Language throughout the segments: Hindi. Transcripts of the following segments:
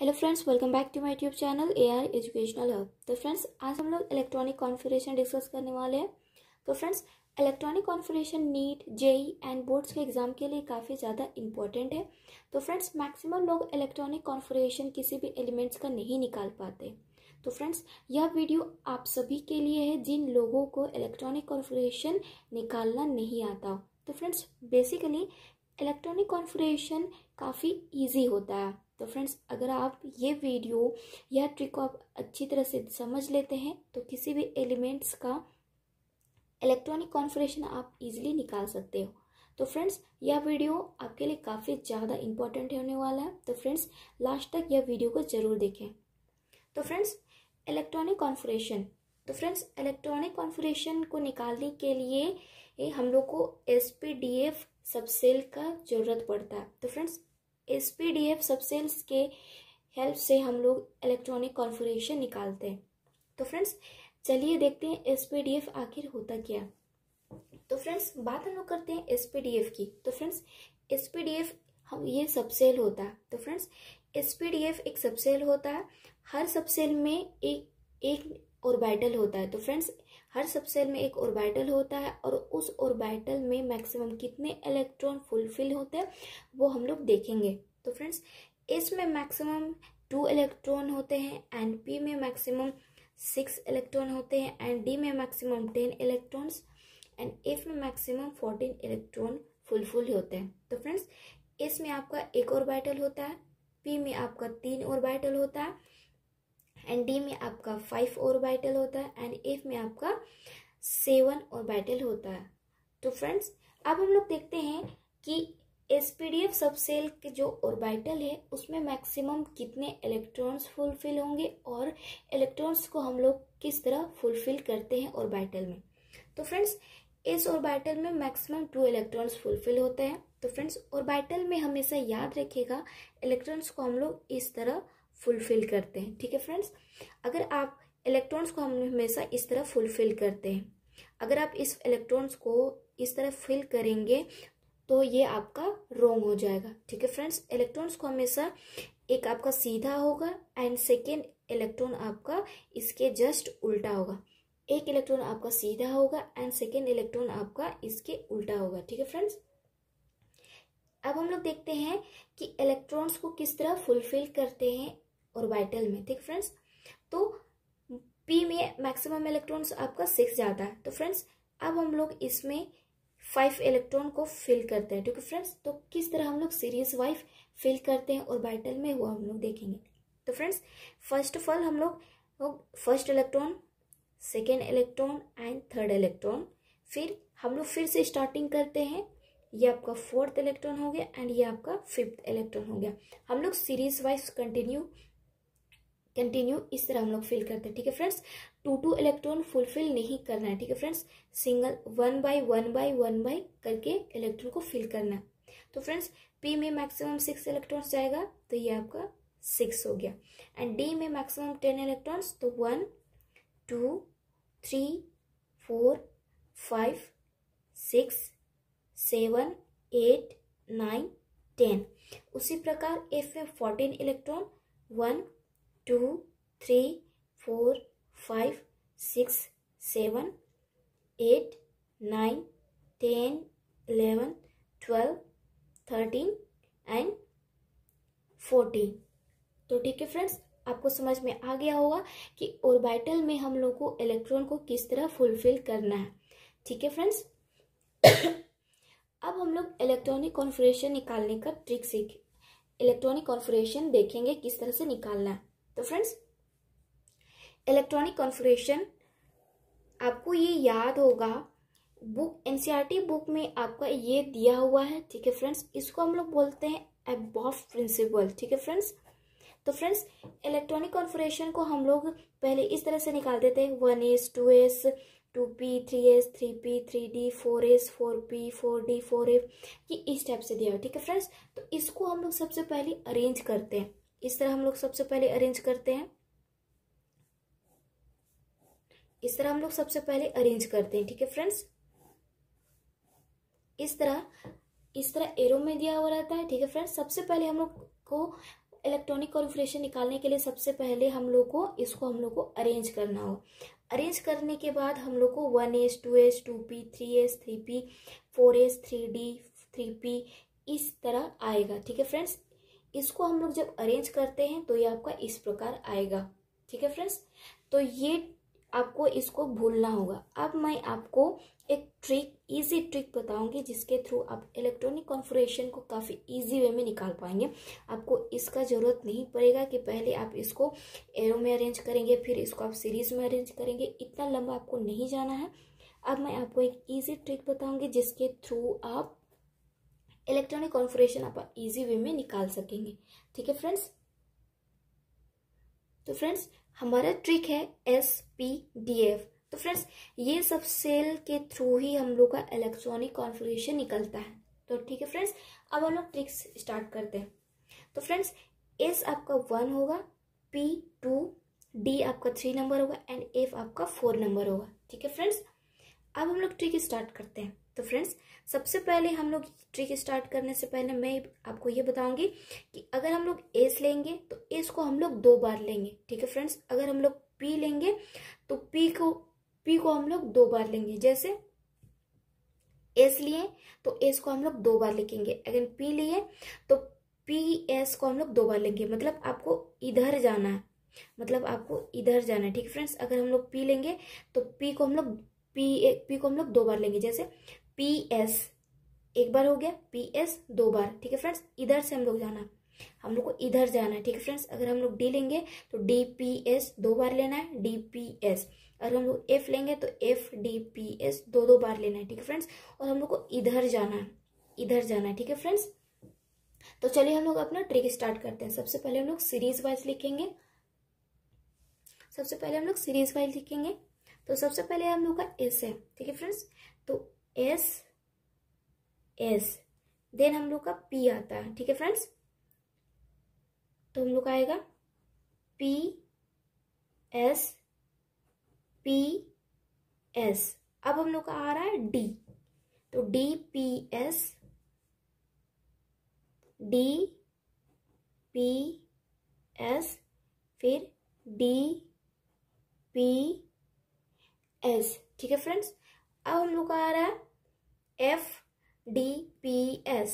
hello friends welcome back to my YouTube channel A R educational hub तो फ्रेंड्स आज हम लोग इलेक्ट्रॉनिक कॉन्फ्रेशन डिस्कस करने वाले हैं तो friends electronic configuration NEET JEE and boards के एग्ज़ाम के लिए काफ़ी ज़्यादा इंपॉर्टेंट है तो फ्रेंड्स मैक्सिमम लोग इलेक्ट्रॉनिक कॉन्फ्रेशन किसी भी एलिमेंट्स का नहीं निकाल पाते तो फ्रेंड्स यह वीडियो आप सभी के लिए है जिन लोगों को इलेक्ट्रॉनिक कॉन्फ्रेशन निकालना नहीं आता तो फ्रेंड्स बेसिकली इलेक्ट्रॉनिक कॉन्फ्रेशन काफ़ी ईजी होता है तो फ्रेंड्स अगर आप ये वीडियो या ट्रिक को आप अच्छी तरह से समझ लेते हैं तो किसी भी एलिमेंट्स का इलेक्ट्रॉनिक कॉन्फ्रेशन आप इजीली निकाल सकते हो तो फ्रेंड्स यह वीडियो आपके लिए काफ़ी ज़्यादा इंपॉर्टेंट होने वाला है तो फ्रेंड्स लास्ट तक यह वीडियो को ज़रूर देखें तो फ्रेंड्स इलेक्ट्रॉनिक कॉन्फ्रेशन तो फ्रेंड्स इलेक्ट्रॉनिक कॉन्फ्रेशन को निकालने के लिए हम लोग को S P D F subshell का ज़रूरत पड़ता है तो friends S P D F subshells के हेल्प से हम लोग इलेक्ट्रॉनिक कॉन्फ़िगरेशन निकालते हैं तो फ्रेंड्स चलिए देखते हैं एस पी डी एफ आखिर होता क्या तो फ्रेंड्स बात हम लोग करते हैं एस पी डी एफ की तो friends S P D F हम ये सबसेल होता है तो friends S P D F एक सबसेल होता है हर सबसेल में एक एक ऑर्बिटल होता है तो फ्रेंड्स हर सबसेल में एक ऑर्बिटल होता है और उस ऑर्बिटल में मैक्सिमम कितने इलेक्ट्रॉन फुलफिल होते हैं वो हम लोग देखेंगे तो फ्रेंड्स इसमें मैक्सिमम टू इलेक्ट्रॉन होते हैं एंड पी में मैक्सिमम सिक्स इलेक्ट्रॉन होते हैं एंड डी में maximum ten electrons and F में मैक्सिमम फोर्टीन इलेक्ट्रॉन फुलफुल होते हैं तो फ्रेंड्स इसमें आपका एक ऑर्बिटल होता है पी में आपका तीन ऑर्बिटल होता है एंड डी में आपका फाइव और होता है एंड एफ में आपका सेवन और होता है तो फ्रेंड्स अब हम लोग देखते हैं कि S P D F subshell के जो ऑर्बिटल है उसमें मैक्सिमम कितने इलेक्ट्रॉन्स फुलफिल होंगे और इलेक्ट्रॉन्स को हम लोग किस तरह फुलफिल करते हैं ऑर्बिटल में तो फ्रेंड्स इस ऑर्बिटल में मैक्सिमम टू इलेक्ट्रॉन्स फुलफिल होते हैं तो फ्रेंड्स ऑर्बिटल में हमेशा याद रखिएगा इलेक्ट्रॉन्स को हम लोग इस तरह फुलफिल करते हैं ठीक है फ्रेंड्स अगर आप इलेक्ट्रॉन्स को हम हमेशा इस तरह फुलफिल करते हैं अगर आप इस इलेक्ट्रॉन्स को इस तरह फिल करेंगे तो ये आपका रोंग हो जाएगा ठीक है फ्रेंड्स इलेक्ट्रॉन्स को हमेशा एक आपका सीधा होगा एंड सेकेंड इलेक्ट्रॉन आपका इसके जस्ट उल्टा होगा एक इलेक्ट्रॉन आपका सीधा होगा एंड सेकेंड इलेक्ट्रॉन आपका इसके उल्टा होगा ठीक है फ्रेंड्स अब हम लोग देखते हैं कि इलेक्ट्रॉन्स को किस तरह फुलफिल करते हैं और वाइटल में ठीक फ्रेंड्स तो पी में मैक्सिमम इलेक्ट्रॉन्स आपका सिक्स जाता है तो फ्रेंड्स अब हम लोग इसमें फाइव इलेक्ट्रॉन को फिल करते हैं ठीक है फ्रेंड्स तो किस तरह हम लोग सीरीज वाइफ फिल करते हैं और वाइटल में वो हम लोग देखेंगे तो फ्रेंड्स फर्स्ट ऑफ ऑल हम लोग first electron second electron and third electron फिर हम लोग फिर से स्टार्टिंग करते हैं ये आपका फोर्थ इलेक्ट्रॉन हो गया एंड ये आपका फिफ्थ इलेक्ट्रॉन हो गया हम लोग सीरीज वाइज कंटिन्यू कंटिन्यू इस तरह हम लोग फिल करते हैं ठीक है friends two two electron fulfil नहीं करना है ठीक है friends single one by one by one by करके इलेक्ट्रॉन को फिल करना है तो फ्रेंड्स पी में मैक्सिमम सिक्स इलेक्ट्रॉन्स जाएगा तो ये आपका सिक्स हो गया एंड डी में मैक्सिमम टेन इलेक्ट्रॉन्स तो one two three four five six seven eight nine ten उसी प्रकार एफ में fourteen electron one two three four five six seven eight nine ten eleven twelve thirteen and fourteen तो ठीक है फ्रेंड्स आपको समझ में आ गया होगा कि ऑर्बिटल में हम लोग को इलेक्ट्रॉन को किस तरह फुलफिल करना है ठीक है फ्रेंड्स अब हम लोग इलेक्ट्रॉनिक कॉन्फ्रेशन निकालने का ट्रिक सीख इलेक्ट्रॉनिक कॉन्फ्रेशन देखेंगे किस तरह से निकालना है तो फ्रेंड्स इलेक्ट्रॉनिक कॉन्फ़िगरेशन आपको ये याद होगा बुक एनसीईआरटी बुक में आपका ये दिया हुआ है ठीक है फ्रेंड्स इसको हम लोग बोलते हैं एबॉफ प्रिंसिपल ठीक है फ्रेंड्स तो फ्रेंड्स इलेक्ट्रॉनिक कॉन्फ़िगरेशन को हम लोग पहले इस तरह से निकाल देते हैं one S two S two P three S three P three D four S four P four D four F ये इस टाइप से दिया हुआ ठीक है फ्रेंड्स तो इसको हम लोग सबसे पहले अरेंज करते हैं इस तरह हम लोग सबसे पहले अरेंज करते हैं इस तरह हम लोग सबसे पहले अरेंज करते हैं ठीक है फ्रेंड्स इस तरह इस तरह एरो में दिया हुआ रहता है ठीक है फ्रेंड्स सबसे पहले हम लोग को इलेक्ट्रॉनिक कॉन्फ्रेशन निकालने के लिए सबसे पहले हम लोग को इसको हम लोग को अरेंज करना हो अरेंज करने के बाद हम लोग को one S two S two P three S three P four S three D three P इस तरह आएगा ठीक है फ्रेंड्स इसको हम लोग जब अरेंज करते हैं तो ये आपका इस प्रकार आएगा ठीक है फ्रेंड्स तो ये आपको इसको भूलना होगा अब मैं आपको एक ट्रिक इजी ट्रिक बताऊंगी जिसके थ्रू आप इलेक्ट्रॉनिक कॉन्फ्रेशन को काफ़ी इजी वे में निकाल पाएंगे आपको इसका ज़रूरत नहीं पड़ेगा कि पहले आप इसको एरो में अरेंज करेंगे फिर इसको आप सीरीज में अरेंज करेंगे इतना लंबा आपको नहीं जाना है अब मैं आपको एक ईजी ट्रिक बताऊंगी जिसके थ्रू आप इलेक्ट्रॉनिक कॉन्फ्रेशन आप इजी वे में निकाल सकेंगे ठीक है फ्रेंड्स तो फ्रेंड्स हमारा ट्रिक है एस पी डी एफ तो फ्रेंड्स ये सब सेल के थ्रू ही हम लोग का इलेक्ट्रॉनिक कॉन्फ्रेशन निकलता है तो ठीक है फ्रेंड्स अब हम लोग ट्रिक्स स्टार्ट करते हैं तो फ्रेंड्स एस आपका वन होगा पी टू डी आपका थ्री नंबर होगा एंड एफ आपका फोर नंबर होगा ठीक है फ्रेंड्स अब हम लोग ट्रिक स्टार्ट करते हैं तो फ्रेंड्स सबसे पहले हम लोग ट्रिक स्टार्ट करने से पहले मैं आपको ये बताऊंगी कि अगर हम लोग एस लेंगे तो एस को हम लोग दो बार लेंगे ठीक है फ्रेंड्स अगर हम लोग पी लेंगे तो पी को पी को हम लोग दो बार लेंगे जैसे एस लिए तो एस को हम लोग दो बार लिखेंगे अगर पी लिए तो पी एस को हम लोग दो बार लेंगे मतलब आपको इधर जाना है मतलब आपको इधर जाना है ठीक फ्रेंड्स अगर हम लोग पी लेंगे तो पी को हम लोग पी पी को हम लोग दो बार लेंगे जैसे पी एस एक बार हो गया पी एस दो बार ठीक है फ्रेंड्स इधर से हम लोग जाना हम लोग को इधर जाना है ठीक है फ्रेंड्स अगर हम लोग डी लेंगे तो डी पी एस दो बार लेना है डी पी एस अगर हम लोग एफ लेंगे तो एफ डी पी एस दो दो बार लेना है ठीक है फ्रेंड्स और हम लोग को इधर जाना है इधर जाना है ठीक है फ्रेंड्स तो चलिए हम लोग अपना ट्रिक स्टार्ट करते हैं सबसे पहले हम लोग सीरीज वाइज लिखेंगे सबसे पहले हम लोग सीरीज वाइज लिखेंगे तो सबसे पहले हम लोग का एस है ठीक है फ्रेंड्स तो एस एस देन हम लोग का पी आता है ठीक है फ्रेंड्स तो हम लोग का आएगा पी एस पी एस अब हम लोग का आ रहा है डी तो D P S D P S फिर डी पी एस ठीक है फ्रेंड्स अब हम लोग का आ रहा है F D P S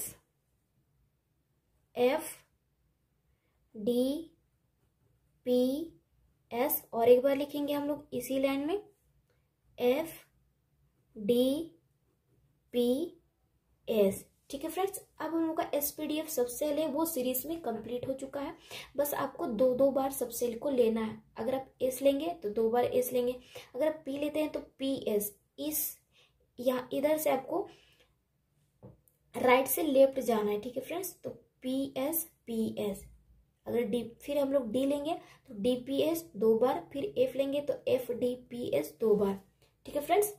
F D P S और एक बार लिखेंगे हम लोग इसी लाइन में एफ डी पी एस ठीक है फ्रेंड्स अब हम लोग का S P D F subshell है वो सीरीज में कंप्लीट हो चुका है बस आपको दो दो बार सबसेल को लेना है अगर आप एस लेंगे तो दो बार एस लेंगे अगर आप पी लेते हैं तो पी एस इस यहाँ इधर से आपको राइट से लेफ्ट जाना है ठीक है फ्रेंड्स तो पी एस पी एस अगर डी फिर हम लोग डी लेंगे तो डी पी एस दो बार फिर एफ लेंगे तो एफ डी पी एस दो बार ठीक है फ्रेंड्स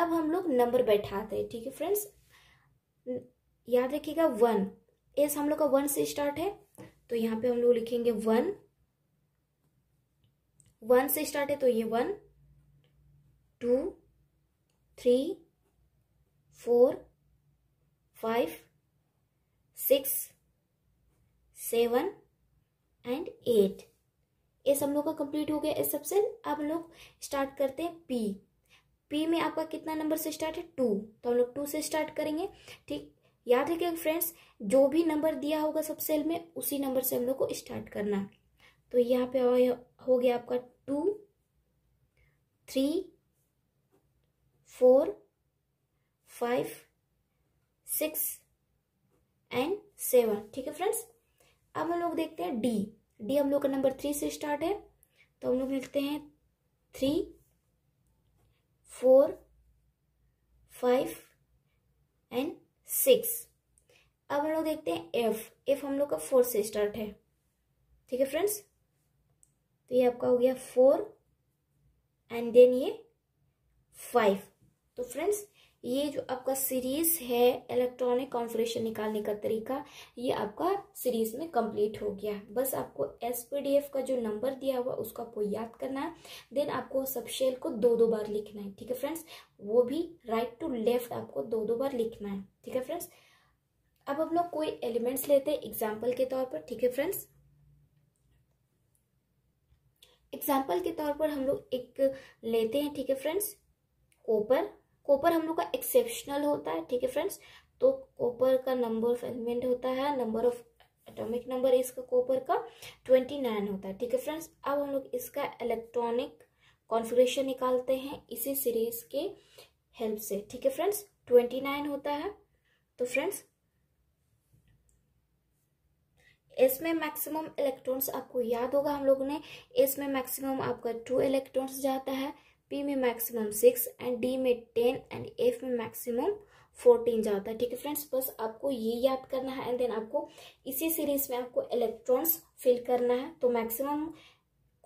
अब हम लोग नंबर बैठाते हैं ठीक है फ्रेंड्स याद रखिएगा वन एस हम लोग का वन से स्टार्ट है तो यहाँ पे हम लोग लिखेंगे वन वन से स्टार्ट है तो ये one two three four five six seven and eight S हम लोग का कंप्लीट हो गया इस सबसे अब हम लोग स्टार्ट करते हैं पी पी में आपका कितना नंबर से स्टार्ट है टू तो हम लोग टू से स्टार्ट करेंगे ठीक याद कि फ्रेंड्स जो भी नंबर दिया होगा सब सेल में उसी नंबर से हम लोग को स्टार्ट करना तो यहाँ पे हो गया आपका two three four five six and seven ठीक है फ्रेंड्स अब हम लोग देखते हैं डी डी हम लोग का नंबर थ्री से स्टार्ट है तो हम लोग लिखते हैं three four five and six अब हम लोग देखते हैं एफ एफ हम लोग का फोर से स्टार्ट है ठीक है फ्रेंड्स तो ये आपका हो गया फोर एंड देन ये फाइव तो फ्रेंड्स ये जो आपका सीरीज है इलेक्ट्रॉनिक कॉन्फ्रेशन निकालने का तरीका ये आपका सीरीज में कंप्लीट हो गया बस आपको एस का जो नंबर दिया हुआ उसको आपको याद करना है देन आपको सब शेल को दो दो बार लिखना है ठीक है फ्रेंड्स वो भी राइट टू लेफ्ट आपको दो दो बार लिखना है ठीक है फ्रेंड्स अब हम लोग कोई एलिमेंट्स लेते हैं एग्जाम्पल के तौर पर ठीक है फ्रेंड्स एग्जाम्पल के तौर पर हम लोग एक लेते हैं ठीक है फ्रेंड्स कोपर कॉपर हम लोग का एक्सेप्शनल होता है ठीक है फ्रेंड्स तो कॉपर का नंबर ऑफ एलिमेंट होता है नंबर ऑफ एटॉमिक नंबर इसका कॉपर का ट्वेंटी नाइन होता है ठीक है फ्रेंड्स अब हम लोग इसका इलेक्ट्रॉनिक कॉन्फ़िगरेशन निकालते हैं इसी सीरीज के हेल्प से ठीक है फ्रेंड्स ट्वेंटी नाइन होता है तो फ्रेंड्स इसमें मैक्सिमम इलेक्ट्रॉन्स आपको याद होगा हम लोगों ने इसमें मैक्सिमम आपका टू इलेक्ट्रॉन्स जाता है पी में मैक्सिमम सिक्स एंड डी में टेन एंड एफ में मैक्सिमम फोर्टीन जाता है ठीक है फ्रेंड्स बस आपको ये याद करना है एंड देन आपको इसी सीरीज में आपको इलेक्ट्रॉन्स फिल करना है तो मैक्सिमम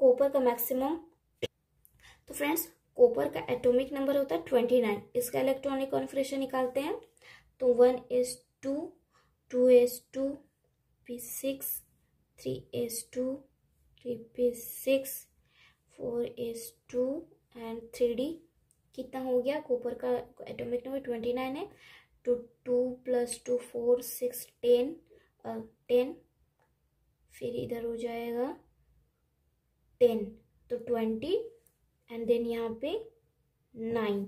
कोपर का मैक्सिमम तो फ्रेंड्स कोपर का एटॉमिक नंबर होता है ट्वेंटी नाइन इसका इलेक्ट्रॉनिक कॉन्फ्रेशन निकालते हैं तो one S two two S two P six three S two three P six four S two and three D कितना हो गया कोपर का एटोमिक नंबर ट्वेंटी नाइन है two two plus two four six ten ten फिर इधर हो जाएगा टेन तो ट्वेंटी एंड देन यहाँ पे नाइन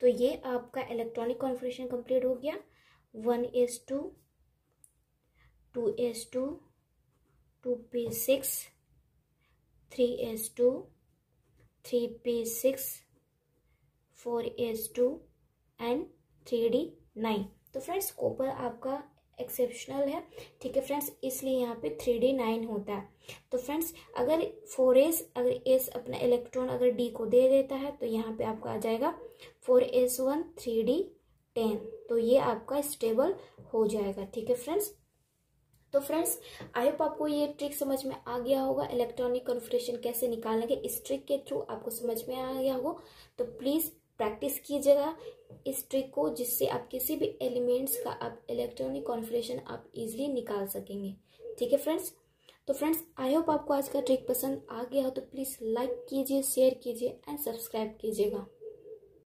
तो ये आपका इलेक्ट्रॉनिक कॉन्फ्रेशन कंप्लीट हो गया one S two two S two two P six three S two three P six four S two and three D nine तो फ्रेंड्स कॉपर आपका एक्सेप्शनल है ठीक है फ्रेंड्स इसलिए यहाँ पे थ्री डी नाइन होता है तो फ्रेंड्स अगर फोर एस अगर एस अपना इलेक्ट्रॉन अगर डी को दे देता है तो यहाँ पे आपका आ जाएगा four S one three D ten तो ये आपका स्टेबल हो जाएगा ठीक है फ्रेंड्स तो फ्रेंड्स आई होप आपको ये ट्रिक समझ में आ गया होगा इलेक्ट्रॉनिक कॉन्फ्रेशन कैसे निकालेंगे इस ट्रिक के थ्रू आपको समझ में आ गया होगा तो प्लीज़ प्रैक्टिस कीजिएगा इस ट्रिक को जिससे आप किसी भी एलिमेंट्स का आप इलेक्ट्रॉनिक कॉन्फ्रेशन आप इजीली निकाल सकेंगे ठीक है फ्रेंड्स तो फ्रेंड्स आई होप आपको आज का ट्रिक पसंद आ गया हो तो प्लीज़ लाइक कीजिए शेयर कीजिए एंड सब्सक्राइब कीजिएगा